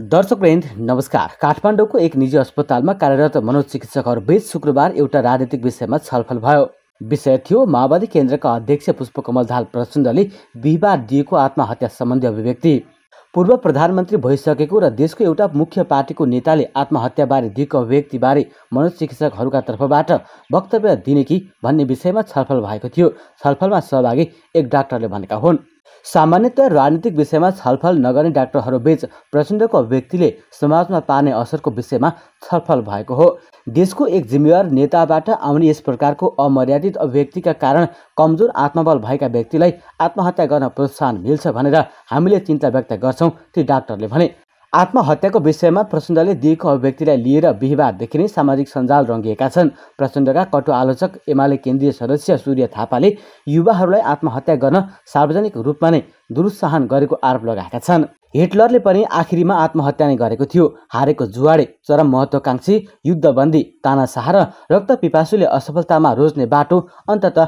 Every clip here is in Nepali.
दर्शक रेन्द नमस्कार काठमाडौँको एक निजी अस्पतालमा कार्यरत मनोचिकित्सकहरू बीच शुक्रबार एउटा राजनीतिक विषयमा छलफल भयो विषय थियो माओवादी केन्द्रका अध्यक्ष पुष्पकमल झाल प्रचण्डले बिहिबार दिएको आत्महत्या सम्बन्धी अभिव्यक्ति पूर्व प्रधानमन्त्री भइसकेको र देशको एउटा मुख्य पार्टीको नेताले आत्महत्याबारे दिएको अभिव्यक्तिबारे मनोचिकित्सकहरूका तर्फबाट वक्तव्य दिने कि भन्ने विषयमा छलफल भएको थियो छलफलमा सहभागी एक डाक्टरले भनेका हुन् सामान्यतया राजनीतिक विषयमा छलफल नगर्ने डाक्टरहरूबीच प्रचण्डको व्यक्तिले समाजमा पार्ने असरको विषयमा छलफल भएको हो देशको एक जिम्मेवार नेताबाट आउने यस प्रकारको अमर्यादित अभिव्यक्तिका कारण कमजोर आत्मबल भएका व्यक्तिलाई आत्महत्या गर्न प्रोत्साहन मिल्छ भनेर हामीले चिन्ता व्यक्त गर्छौँ ती डाक्टरले भने आत्महत्याको विषयमा प्रचण्डले दिएको अभिव्यक्तिलाई लिएर बिहिबारदेखि नै सामाजिक सञ्जाल रङ्गिएका छन् प्रचण्डका कटु आलोचक एमाले केन्द्रीय सदस्य सूर्य थापाले युवाहरूलाई आत्महत्या गर्न सार्वजनिक रूपमा नै दुरुत्साहन गरेको आरोप लगाएका छन् हिटलरले पनि आखिरीमा आत्महत्या नै गरेको थियो हारेको जुवाडे चरम महत्वाकांक्षी युद्धबन्दी तानासाह र पिपासुले असफलतामा रोज्ने बाटो अन्तत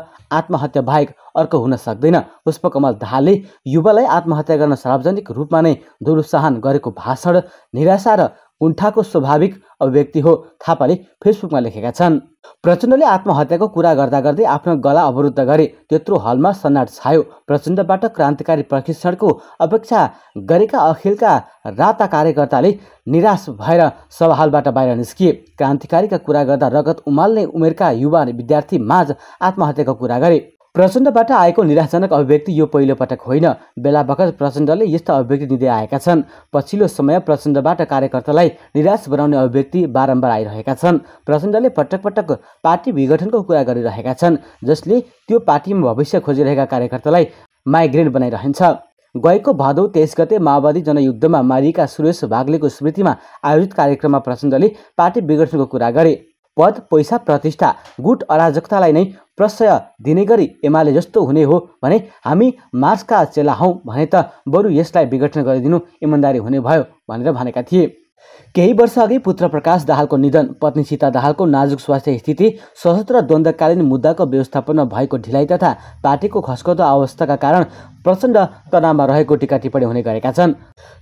आत्महत्या बाहेक अर्को हुन सक्दैन पुष्पकमल दाहालले युवालाई आत्महत्या गर्न सार्वजनिक रूपमा नै दुरुत्साहन गरेको भाषण निराशा र कुण्ठाको स्वाभाविक अभिव्यक्ति हो थापाले फेसबुकमा लेखेका छन् प्रचण्डले आत्महत्याको कुरा गर्दा गर्दै आफ्नो गला अवरुद्ध गरे त्यत्रो हलमा सन्नाट छायो प्रचण्डबाट क्रान्तिकारी प्रशिक्षणको अपेक्षा गरेका अखिलका राता कार्यकर्ताले निराश भएर सभाहालबाट बाहिर निस्किए क्रान्तिकारीका कुरा गर्दा रगत उमाल्ने उमेरका युवा विद्यार्थी माझ आत्महत्याको कुरा गरे प्रचण्डबाट आएको निराशजनक अभिव्यक्ति यो पहिलो पटक होइन बेला बखत प्रचण्डले यस्ता अभिव्यक्ति दिँदै आएका छन् पछिल्लो समय प्रचण्डबाट कार्यकर्तालाई निराश बनाउने अभिव्यक्ति बारम्बार आइरहेका छन् प्रचण्डले पटक पटक पार्टी विघटनको कुरा गरिरहेका छन् जसले त्यो पार्टीमा भविष्य खोजिरहेका कार्यकर्तालाई माइग्रेन्ट बनाइरहन्छ गएको भादौ तेइस गते माओवादी जनयुद्धमा मारिएका सुरेश भाग्लेको स्मृतिमा आयोजित कार्यक्रममा प्रचण्डले पार्टी विघटनको कुरा गरे पद पैसा प्रतिष्ठा गुट अराजकतालाई नै प्रशय दिने गरी एमाले जस्तो हुने हो भने हामी मार्सका चेला हौँ भने त बरु यसलाई विघटन गरिदिनु इमान्दारी हुने भयो भनेर भनेका थिए केही वर्षअघि पुत्र प्रकाश दाहालको निधन पत्नी सीता दाहालको नाजुक स्वास्थ्य स्थिति सशस्त्र द्वन्द्वकालीन मुद्दाको व्यवस्थापनमा भएको ढिलाइ तथा पार्टीको खस्कदो अवस्थाका कारण प्रचण्ड तनावमा रहेको टिका टिप्पणी हुने गरेका छन्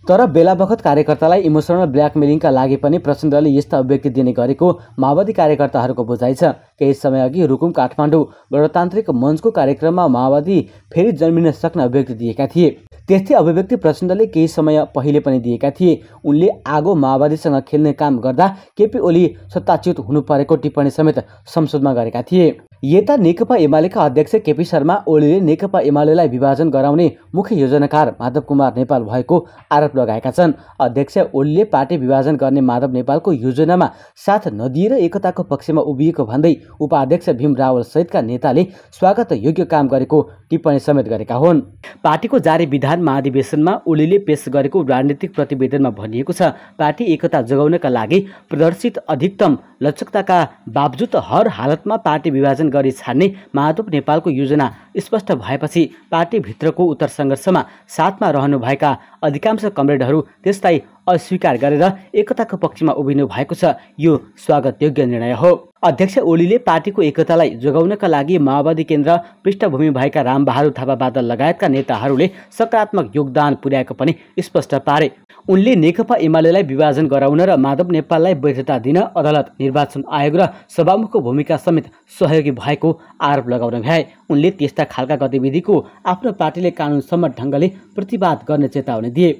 तर बेला बखत कार्यकर्तालाई इमोसनल ब्ल्याकमेलिङका लागि पनि प्रचण्डले यस्ता अभिव्यक्ति दिने गरेको माओवादी कार्यकर्ताहरूको बुझाइ छ केही समयअघि रुकुम काठमाडौँ गणतान्त्रिक मञ्चको कार्यक्रममा माओवादी फेरि जन्मिन सक्ने अभिव्यक्ति दिएका थिए त्यस्तै अभिव्यक्ति प्रचण्डले केही समय पहिले पनि दिएका थिए उनले आगो माओवादीसँग खेल्ने काम गर्दा केपी ओली सत्ताच्युत हुनु परेको टिप्पणी समेत संसदमा गरेका थिए यता नेकपा एमालेका अध्यक्ष केपी शर्मा ओलीले नेकपा एमालेलाई विभाजन गराउने मुख्य योजनाकार माधव कुमार नेपाल भएको आरोप लगाएका छन् अध्यक्ष ओलीले पार्टी विभाजन गर्ने माधव नेपालको योजनामा साथ नदिएर एकताको पक्षमा उभिएको भन्दै उपाध्यक्ष भीम रावल सहितका नेताले स्वागत योग्य काम गरेको टिप्पणी समेत गरेका हुन् पार्टीको जारी विधान महाधिवेशनमा ओलीले पेश गरेको राजनीतिक प्रतिवेदनमा भनिएको छ पार्टी एकता जोगाउनका लागि प्रदर्शित अधिकतम लचकताका बावजुद हर हालतमा पार्टी विभाजन गरी छाड्ने माधव नेपालको योजना स्पष्ट भएपछि पार्टीभित्रको उत्तर सङ्घर्षमा साथमा रहनुभएका अधिकांश कमरेडहरू त्यसलाई अस्वीकार गरेर एकताको पक्षमा उभिनु भएको छ यो स्वागतयोग्य निर्णय हो अध्यक्ष ओलीले पार्टीको एकतालाई जोगाउनका लागि माओवादी केन्द्र पृष्ठभूमि भएका रामबहादुर थापा बादल लगायतका नेताहरूले सकारात्मक योगदान पुर्याएको पनि स्पष्ट पारे उनले नेकपा एमालेलाई विभाजन गराउन र माधव नेपाललाई वैधता दिन अदालत निर्वाचन आयोग र सभामुखको भूमिका समेत सहयोगी भएको आरोप लगाउन भ्याए उनले त्यस्ता खालका गतिविधिको आफ्नो पार्टीले कानुनसम्म ढङ्गले प्रतिवाद गर्ने चेतावनी दिए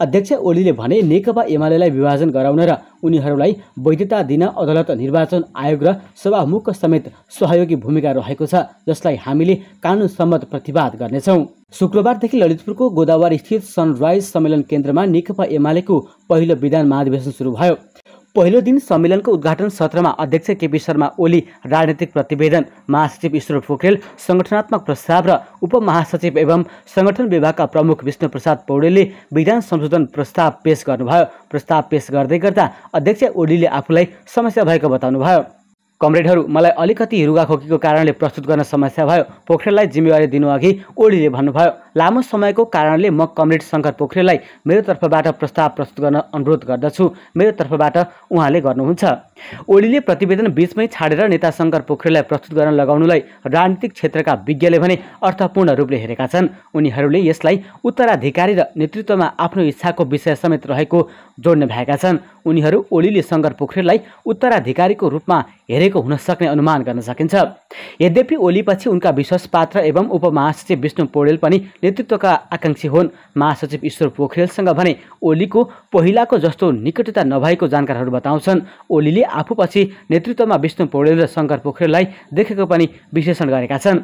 अध्यक्ष ओलीले भने नेकपा एमालेलाई विभाजन गराउन र उनीहरूलाई वैधता दिन अदालत निर्वाचन आयोग र सभामुख समेत सहयोगी भूमिका रहेको छ जसलाई हामीले सम्मत प्रतिवाद गर्नेछौँ शुक्रबारदेखि ललितपुरको गोदावरी स्थित सनराइज सम्मेलन केन्द्रमा नेकपा एमालेको पहिलो विधान महाधिवेशन सुरु भयो पहिलो दिन सम्मेलनको उद्घाटन सत्रमा अध्यक्ष केपी शर्मा ओली राजनैतिक प्रतिवेदन महासचिव ईश्वर पोखरेल सङ्गठनात्मक प्रस्ताव र उपमहासचिव एवं सङ्गठन विभागका प्रमुख विष्णु प्रसाद पौडेलले विधान संशोधन प्रस्ताव पेश गर्नुभयो प्रस्ताव पेश गर्दै गर्दा अध्यक्ष ओलीले आफूलाई समस्या भएको बताउनुभयो कमरेडहरू मलाई अलिकति रुगाखोकीको कारणले प्रस्तुत गर्न समस्या भयो पोखरेललाई जिम्मेवारी दिनुअघि ओलीले भन्नुभयो लामो समयको कारणले म कमरेड शङ्कर पोखरेललाई मेरो तर्फबाट प्रस्ताव प्रस्तुत गर्न अनुरोध गर्दछु मेरो तर्फबाट उहाँले गर्नुहुन्छ ओलीले प्रतिवेदन बीचमै छाडेर नेता शङ्कर पोखरेललाई प्रस्तुत गर्न लगाउनुलाई राजनीतिक क्षेत्रका विज्ञले भने अर्थपूर्ण रूपले हेरेका छन् उनीहरूले यसलाई उत्तराधिकारी र नेतृत्वमा आफ्नो इच्छाको विषय समेत रहेको जोड्ने भएका छन् उनीहरू ओलीले शङ्कर पोखरेललाई उत्तराधिकारीको रूपमा हेरेको हुन सक्ने अनुमान गर्न सकिन्छ यद्यपि ओलीपछि उनका विश्वासपात्र एवं उपमहासचिव विष्णु पौडेल पनि नेतृत्वका आकाङ्क्षी हुन् महासचिव ईश्वर पोखरेलसँग भने ओलीको पहिलाको जस्तो निकटता नभएको जानकारहरू बताउँछन् ओलीले आफूपछि नेतृत्वमा विष्णु पौडेल र शङ्कर पोखरेललाई देखेको पनि विश्लेषण गरेका छन्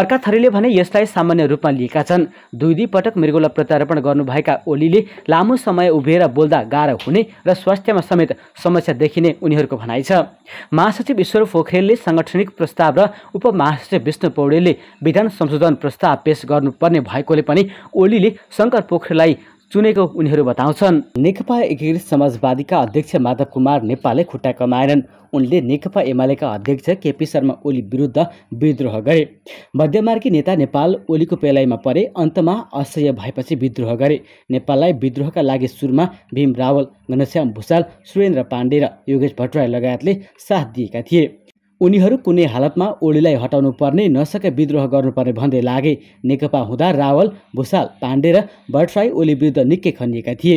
अर्का थरीले भने यसलाई सामान्य रूपमा लिएका छन् दुई दुई पटक मृगोला प्रत्यारोपण गर्नुभएका ओलीले लामो समय उभिएर बोल्दा गाह्रो हुने र स्वास्थ्यमा समेत समस्या देखिने उनीहरूको भनाइ छ महासचिव ईश्वर पोखरेलले साङ्गठनिक प्रस्ताव र उपमहासचिव विष्णु पौडेलले विधान संशोधन प्रस्ताव पेश गर्नुपर्ने भएकोले पनि ओलीले शङ्कर पोखरेललाई चुनेको उनीहरू बताउँछन् नेकपा एकीकृत समाजवादीका अध्यक्ष माधव कुमार नेपालले खुट्टा कमाएनन् उनले नेकपा एमालेका अध्यक्ष केपी शर्मा ओली विरुद्ध विद्रोह गरे मध्यमार्गी नेता नेपाल ओलीको पेलाइमा परे अन्तमा असह्य भएपछि विद्रोह गरे नेपाललाई विद्रोहका लागि सुरुमा भीम रावल घनश्याम भूषाल सुरेन्द्र पाण्डे र योगेश भट्टराई लगायतले साथ दिएका थिए उनीहरू कुनै हालतमा ओलीलाई हटाउनु पर्ने नसके विद्रोह गर्नुपर्ने भन्दै लागे नेकपा हुँदा रावल भुसाल पाण्डे र भट्टराई ओली विरुद्ध निकै खनिएका थिए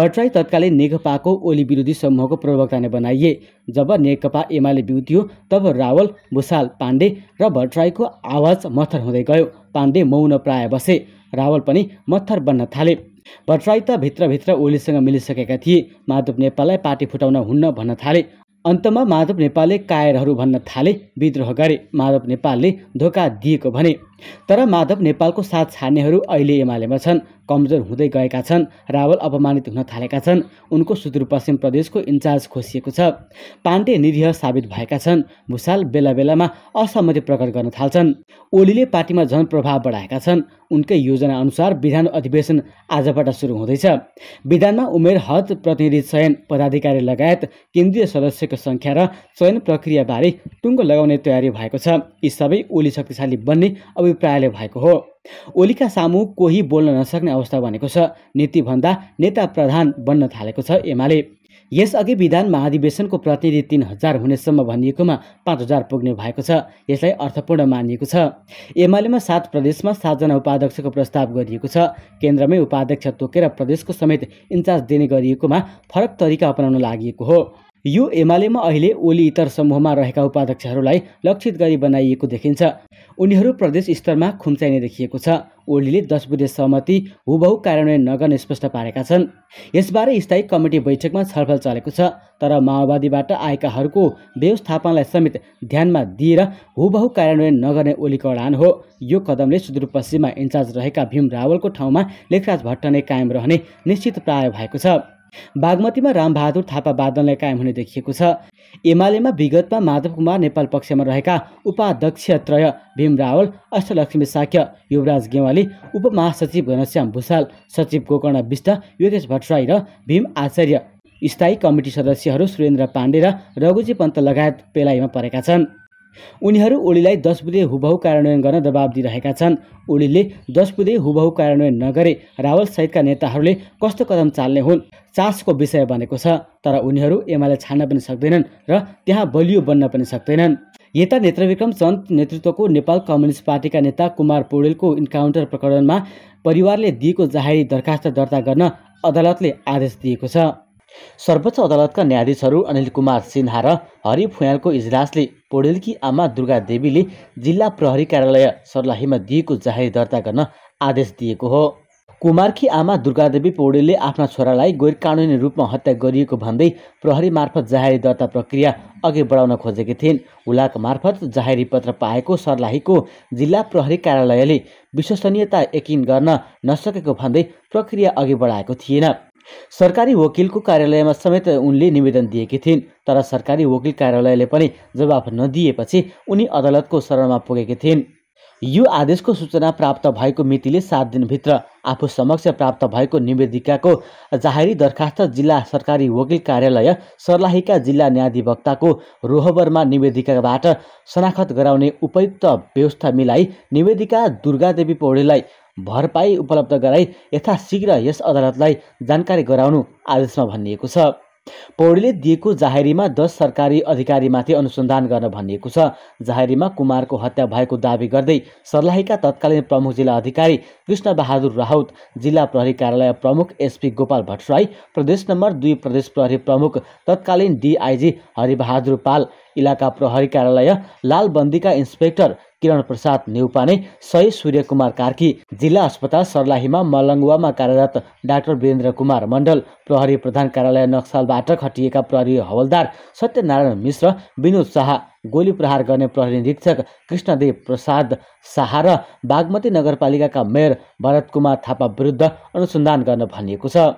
भट्टराई तत्कालीन नेकपाको ओली विरोधी समूहको प्रवक्ता नै बनाइए जब नेकपा एमाले बिउतियो तब रावल भुसाल पाण्डे र भट्टराईको आवाज मत्थर हुँदै गयो पाण्डे मौन प्राय बसे रावल पनि मत्थर बन्न थाले भट्टराई त भित्रभित्र ओलीसँग मिलिसकेका थिए माधव नेपाललाई पार्टी फुटाउन हुन्न भन्न थाले अन्तमा माधव नेपालले कायरहरू भन्न थाले विद्रोह गरे माधव नेपालले धोका दिएको भने तर माधव नेपालको साथ छाड्नेहरू अहिले एमालेमा छन् कमजोर हुँदै गएका छन् रावल अपमानित हुन थालेका छन् उनको सुदूरपश्चिम प्रदेशको इन्चार्ज खोसिएको छ पाण्डे निरीह साबित भएका छन् भुसाल बेला बेलामा असहमति प्रकट गर्न थाल्छन् ओलीले पार्टीमा जनप्रभाव बढाएका छन् उनकै योजना अनुसार विधान अधिवेशन आजबाट सुरु हुँदैछ विधानमा उमेर हद प्रतिनिधि चयन पदाधिकारी लगायत केन्द्रीय सदस्यको संख्या र चयन प्रक्रियाबारे टुङ्गो लगाउने तयारी भएको छ यी सबै ओली शक्तिशाली बन्ने अब अभिप्रायले भएको हो ओलीका सामु कोही बोल्न नसक्ने अवस्था बनेको छ नीतिभन्दा नेता प्रधान बन्न थालेको छ एमाले यसअघि विधान महाधिवेशनको प्रतिनिधि तिन हजार हुनेसम्म भनिएकोमा पाँच हजार पुग्ने भएको छ यसलाई अर्थपूर्ण मानिएको छ एमालेमा सात प्रदेशमा सातजना उपाध्यक्षको प्रस्ताव गरिएको छ केन्द्रमै उपाध्यक्ष तोकेर प्रदेशको समेत इन्चार्ज दिने गरिएकोमा फरक तरिका अपनाउन लागि हो यो एमालेमा अहिले ओली इतर समूहमा रहेका उपाध्यक्षहरूलाई लक्षित गरी बनाइएको देखिन्छ उनीहरू प्रदेश स्तरमा खुम्चाइने देखिएको छ ओलीले दस बुधे सहमति हुबहु कार्यान्वयन नगर्ने स्पष्ट पारेका छन् यसबारे स्थायी कमिटी बैठकमा छलफल चलेको छ तर माओवादीबाट आएकाहरूको व्यवस्थापनलाई समेत ध्यानमा दिएर हुबहु कार्यान्वयन नगर्ने ओलीको अडान हो यो कदमले सुदूरपश्चिममा इन्चार्ज रहेका भीम रावलको ठाउँमा लेखराज भट्ट नै कायम रहने निश्चित प्राय भएको छ बागमतीमा रामबहादुर थापा बादललाई कायम हुने देखिएको छ एमालेमा विगतमा माधव कुमार नेपाल पक्षमा रहेका उपाध्यक्ष त्रय भीम रावल अष्टलक्ष्मी साक्य युवराज गेवाली उपमहासचिव घनश्याम भूषाल सचिव गोकर्ण विष्ट योगेश भट्टराई र भीम आचार्य स्थायी कमिटी सदस्यहरू सुरेन्द्र पाण्डे र रघुजी पन्त लगायत पेलाइमा परेका छन् उनीहरू ओलीलाई दस बुधे हुबहु कार्यान्वयन गर्न दबाब दिइरहेका छन् ओलीले दस बुधे हुबहु कार्यान्वयन नगरे रावल सहितका नेताहरूले कस्तो कदम चाल्ने हुन् चासको विषय बनेको छ तर उनीहरू एमाले छान्न पनि सक्दैनन् र त्यहाँ बलियो बन्न पनि सक्दैनन् यता नेत्रविक्रम चन्द नेतृत्वको नेपाल कम्युनिस्ट पार्टीका नेता कुमार पौडेलको इन्काउन्टर प्रकरणमा परिवारले दिएको जाहेरी दरखास्त दर्ता गर्न अदालतले आदेश दिएको छ सर्वोच्च अदालतका न्यायाधीशहरू अनिल कुमार सिन्हा र हरि फुयालको इजलासले पौडेलकी आमा दुर्गा देवीले जिल्ला प्रहरी कार्यालय सर्लाहीमा दिएको जाहेर दर्ता गर्न आदेश दिएको हो कुमारकी आमा दुर्गादेवी पौडेलले आफ्ना छोरालाई गैर कानुनी रूपमा हत्या गरिएको भन्दै प्रहरी मार्फत जाहेरी दर्ता प्रक्रिया अघि बढाउन खोजेकी थिइन् हुलाक मार्फत जाहेरी पत्र पाएको सर्लाहीको जिल्ला प्रहरी कार्यालयले विश्वसनीयता यकिन गर्न नसकेको भन्दै प्रक्रिया अघि बढाएको थिएन सरकारी वकिलको कार्यालयमा समेत उनले निवेदन दिएकी थिइन् तर सरकारी वकिल कार्यालयले पनि जवाफ नदिएपछि उनी अदालतको शरणमा पुगेकी थिइन् यो आदेशको सूचना प्राप्त भएको मितिले सात दिनभित्र आफू समक्ष प्राप्त भएको निवेदिकाको जाहेरी दरखास्त जिल्ला सरकारी वकिल कार्यालय सर्लाहीका जिल्ला न्यायाधिवक्ताको रोहबरमा निवेदिकाबाट शनाखत गराउने उपयुक्त व्यवस्था मिलाई निवेदिका दुर्गादेवी पौडेललाई भरपाई उपलब्ध गराई यथाशीघ्र यस अदालतलाई जानकारी गराउनु आदेशमा भनिएको छ पौडेलले दिएको जाहेरीमा दस सरकारी अधिकारीमाथि अनुसन्धान गर्न भनिएको छ जाहेरीमा कुमारको हत्या भएको दावी गर्दै सर्लाहीका तत्कालीन प्रमुख जिल्ला अधिकारी कृष्ण बहादुर राउत जिल्ला प्रहरी कार्यालय प्रमुख एसपी गोपाल भट्टराई प्रदेश नम्बर दुई प्रदेश प्रहरी प्रमुख तत्कालीन डिआइजी हरिबहादुर पाल इलाका प्रहरी कार्यालय लालबन्दीका इन्सपेक्टर किरण प्रसाद नेउपाने सही सूर्य कुमार कार्की जिल्ला अस्पताल सर्लाहीमा मलङ्गुवामा कार्यरत डाक्टर वीरेन्द्र कुमार मण्डल प्रहरी प्रधान कार्यालय नक्सालबाट खटिएका प्रहरी हवलदार सत्यनारायण मिश्र विनोद शाह गोली प्रहार गर्ने प्रहरी निरीक्षक कृष्णदेव प्रसाद शाह र बागमती नगरपालिकाका मेयर भरत कुमार थापा विरुद्ध अनुसन्धान गर्न भनिएको छ